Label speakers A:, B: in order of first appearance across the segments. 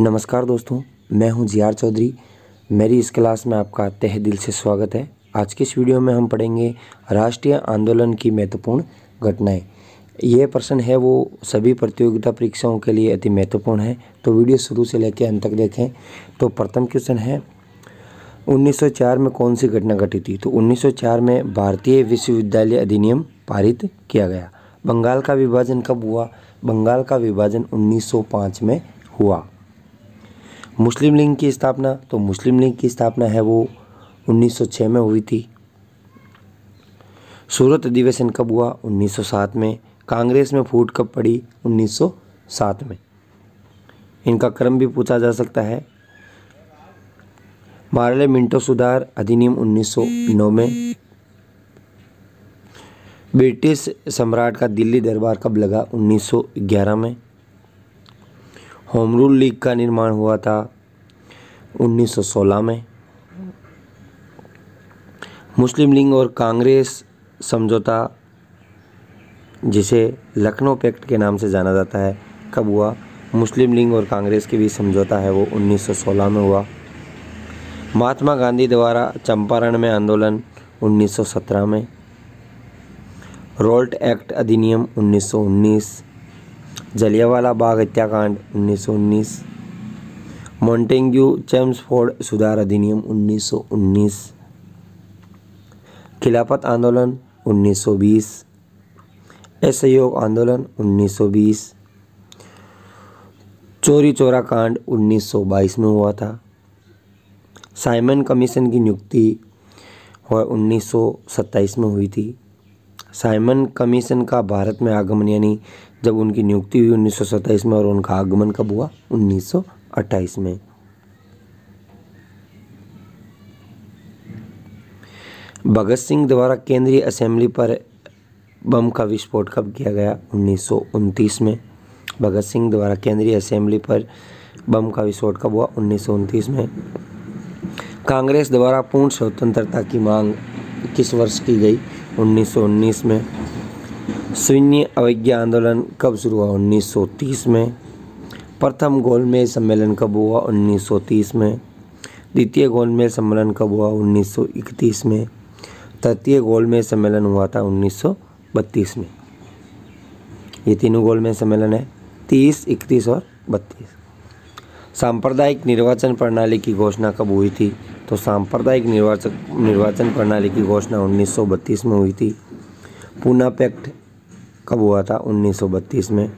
A: नमस्कार दोस्तों मैं हूं जी चौधरी मेरी इस क्लास में आपका तह दिल से स्वागत है आज के इस वीडियो में हम पढ़ेंगे राष्ट्रीय आंदोलन की महत्वपूर्ण घटनाएं यह प्रश्न है वो सभी प्रतियोगिता परीक्षाओं के लिए अति महत्वपूर्ण है तो वीडियो शुरू से लेकर अंत तक देखें तो प्रथम क्वेश्चन है 1904 में कौन सी घटना घटी थी तो 1904 में भारतीय विश्वविद्यालय अधिनियम पारित किया गया बंगाल का विभाजन कब हुआ बंगाल का विभाजन 1905 में हुआ मुस्लिम लीग की स्थापना तो मुस्लिम लीग की स्थापना है वो 1906 में हुई थी सूरत अधिवेशन कब हुआ 1907 में कांग्रेस में फूट कब पड़ी 1907 में इनका क्रम भी पूछा जा सकता है मारले मिंटो सुधार अधिनियम 1909 में ब्रिटिश सम्राट का दिल्ली दरबार कब लगा 1911 में होम रूल लीग का निर्माण हुआ था 1916 में मुस्लिम लीग और कांग्रेस समझौता जिसे लखनऊ पैक्ट के नाम से जाना जाता है कब हुआ मुस्लिम लीग और कांग्रेस के बीच समझौता है वो 1916 में हुआ महात्मा गांधी द्वारा चंपारण में आंदोलन 1917 में रोल्ट एक्ट अधिनियम 1919 जलियावाला बाग हत्याकांड उन्नीस सौ उन्नीस मॉन्टेंग्यू चेम्सफोर्ड सुधार अधिनियम उन्नीस खिलाफत आंदोलन बीस असहयोग आंदोलन बीस चोरी चोरा कांड बाईस में हुआ था साइमन कमीशन की नियुक्ति सौ सत्ताईस में हुई थी साइमन कमीशन का भारत में आगमन यानी जब उनकी नियुक्ति हुई उन्नीस में और उनका आगमन कब हुआ उन्नीस में भगत सिंह द्वारा केंद्रीय असेंबली पर बम का विस्फोट कब किया गया उन्नीस में भगत सिंह द्वारा केंद्रीय असेंबली पर बम का विस्फोट कब हुआ उन्नीस में कांग्रेस द्वारा पूर्ण स्वतंत्रता की मांग किस वर्ष की गई 1919 में शून्य अवज्ञा आंदोलन कब शुरू हुआ 1930 में प्रथम गोलमेज सम्मेलन कब हुआ 1930 में द्वितीय गोलमेज सम्मेलन कब हुआ 1931 में तृतीय गोलमेज सम्मेलन हुआ था 1932 में ये तीनों गोलमेज सम्मेलन है तीस 31 और बत्तीस सांप्रदायिक निर्वाचन प्रणाली की घोषणा कब हुई थी तो सांप्रदायिक निर्वाचन निर्वाचन प्रणाली की घोषणा 1932 में हुई थी पूना पैक्ट कब हुआ था 1932 में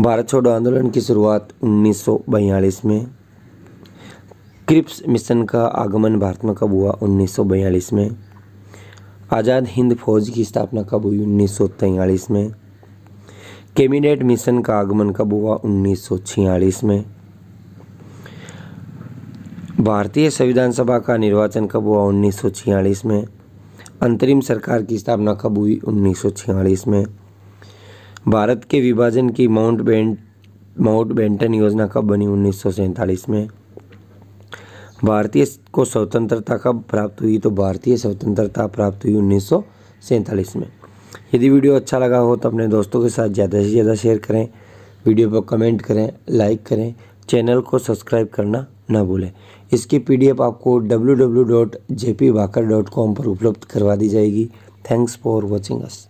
A: भारत छोड़ो आंदोलन की शुरुआत 1942 में क्रिप्स मिशन का आगमन भारत में कब हुआ 1942 में आज़ाद हिंद फौज की स्थापना कब हुई उन्नीस में कैबिनेट मिशन का आगमन कब हुआ उन्नीस में भारतीय संविधान सभा का निर्वाचन कब हुआ उन्नीस में अंतरिम सरकार की स्थापना कब हुई उन्नीस में भारत के विभाजन की माउंट बेंट माउंट बेंटन योजना कब बनी उन्नीस में भारतीय को स्वतंत्रता कब प्राप्त हुई तो भारतीय स्वतंत्रता प्राप्त हुई उन्नीस में यदि वीडियो अच्छा लगा हो तो अपने दोस्तों के साथ ज़्यादा से ज़्यादा शेयर करें वीडियो पर कमेंट करें लाइक करें चैनल को सब्सक्राइब करना ना भूलें इसकी पीडीएफ आपको डब्ल्यू पर उपलब्ध करवा दी जाएगी थैंक्स फॉर वॉचिंग अस